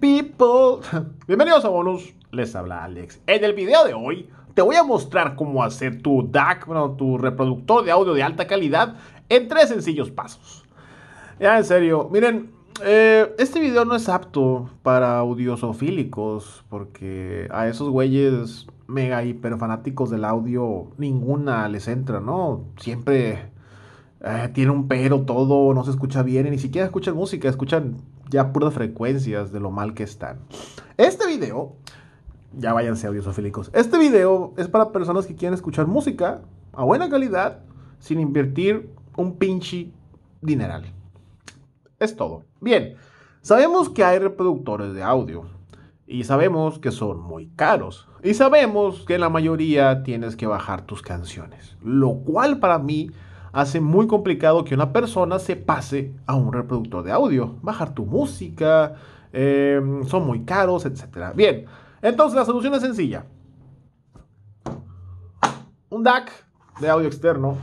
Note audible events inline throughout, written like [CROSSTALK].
People. [LAUGHS] Bienvenidos a Bonus, les habla Alex. En el video de hoy te voy a mostrar cómo hacer tu DAC, tu reproductor de audio de alta calidad, en tres sencillos pasos. Ya en serio, miren, eh, este video no es apto para audiosofílicos, porque a esos güeyes mega hiper fanáticos del audio ninguna les entra, ¿no? Siempre Ah, tiene un pero todo, no se escucha bien, y ni siquiera escuchan música, escuchan ya puras frecuencias de lo mal que están. Este video, ya váyanse audiosofílicos, este video es para personas que quieren escuchar música a buena calidad sin invertir un pinche dineral. Es todo. Bien, sabemos que hay reproductores de audio y sabemos que son muy caros y sabemos que la mayoría tienes que bajar tus canciones, lo cual para mí hace muy complicado que una persona se pase a un reproductor de audio. Bajar tu música, em, son muy caros, etc. Bien, entonces la solución es sencilla. Un DAC de audio externo,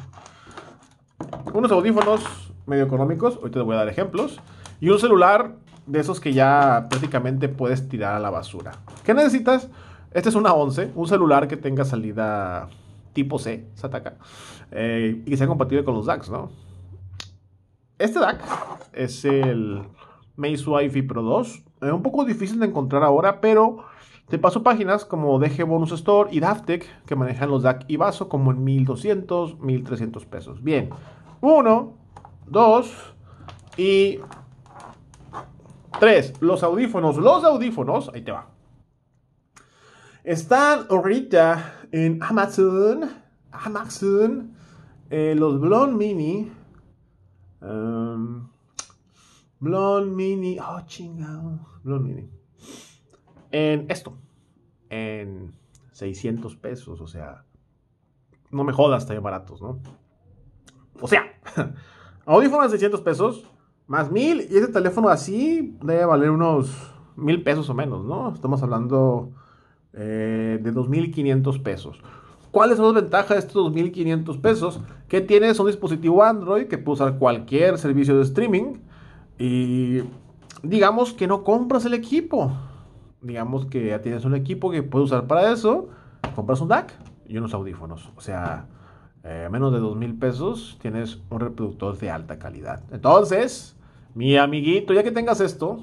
unos audífonos medio económicos, ahorita te voy a dar ejemplos, y un celular de esos que ya prácticamente puedes tirar a la basura. ¿Qué necesitas? Este es una 11, un celular que tenga salida tipo C, se eh, y que sea compatible con los DACs, ¿no? Este DAC es el Meizu Wifi Pro 2. Es eh, un poco difícil de encontrar ahora, pero te paso páginas como DG Bonus Store y Daftec que manejan los DAC y vaso como en 1200, 1300 pesos. Bien, uno, dos y tres. Los audífonos, los audífonos, ahí te va. Están ahorita en Amazon, Amazon, eh, los Blonde Mini. Em, Blon Mini, oh chingado, Blonde Mini. En esto, en 600 pesos, o sea, no me jodas, están baratos, ¿no? O sea, [LAUGHS] audífonos de 600 pesos, más 1000, y ese teléfono así debe valer unos 1000 pesos o menos, ¿no? Estamos hablando eh, de 2.500 pesos. ¿Cuáles son las ventajas de estos 2.500 pesos? Que tienes un dispositivo Android que puede usar cualquier servicio de streaming y digamos que no compras el equipo. Digamos que ya tienes un equipo que puedes usar para eso, compras un DAC y unos audífonos. O sea, eh, menos de 2.000 pesos tienes un reproductor de alta calidad. Entonces, mi amiguito, ya que tengas esto,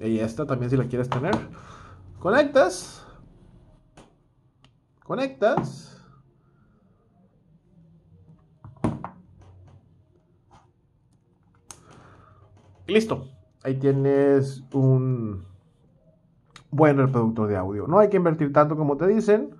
y esta también si la quieres tener, conectas Conectas. listo. Ahí tienes un buen reproductor de audio. No hay que invertir tanto como te dicen.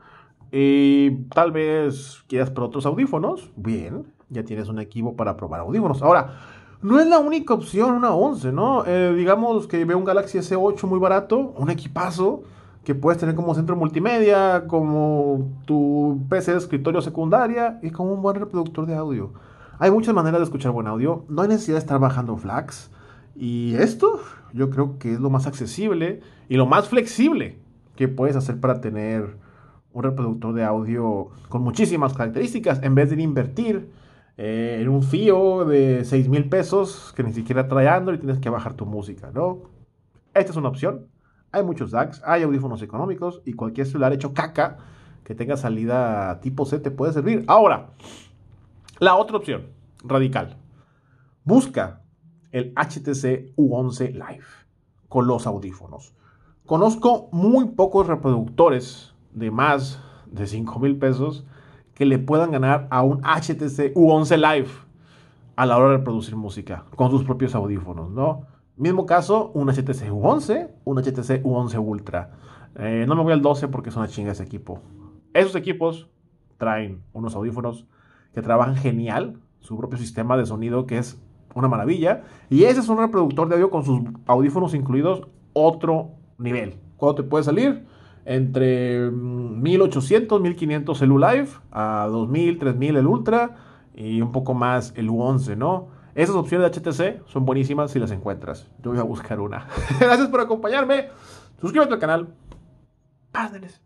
Y tal vez quieras por otros audífonos. Bien, ya tienes un equipo para probar audífonos. Ahora, no es la única opción una 11, ¿no? Eh, digamos que veo un Galaxy S8 muy barato, un equipazo que puedes tener como centro multimedia, como tu PC de escritorio secundaria y como un buen reproductor de audio. Hay muchas maneras de escuchar buen audio, no hay necesidad de estar bajando FLACs. Y esto yo creo que es lo más accesible y lo más flexible que puedes hacer para tener un reproductor de audio con muchísimas características en vez de invertir eh, en un fío de 6 mil pesos que ni siquiera trae Android y tienes que bajar tu música, ¿no? Esta es una opción. Hay muchos DACs, hay audífonos económicos y cualquier celular hecho caca que tenga salida tipo C te puede servir. Ahora, la otra opción, radical. Busca el HTC U11 Live con los audífonos. Conozco muy pocos reproductores de más de 5 mil pesos que le puedan ganar a un HTC U11 Live a la hora de producir música con sus propios audífonos, ¿no? Mismo caso, un HTC U11, un HTC U11 Ultra. Eh, no me voy al 12 porque son una chinga ese equipo. Esos equipos traen unos audífonos que trabajan genial, su propio sistema de sonido que es una maravilla. Y ese es un reproductor de audio con sus audífonos incluidos, otro nivel. ¿Cuánto te puede salir? Entre 1800, mm, 1500 el u a 2000, 3000 el Ultra y un poco más el U11, ¿no? Esas opciones de HTC son buenísimas si las encuentras. Yo voy a buscar una. [LAUGHS] Gracias por acompañarme. Suscríbete al canal. Pásenles.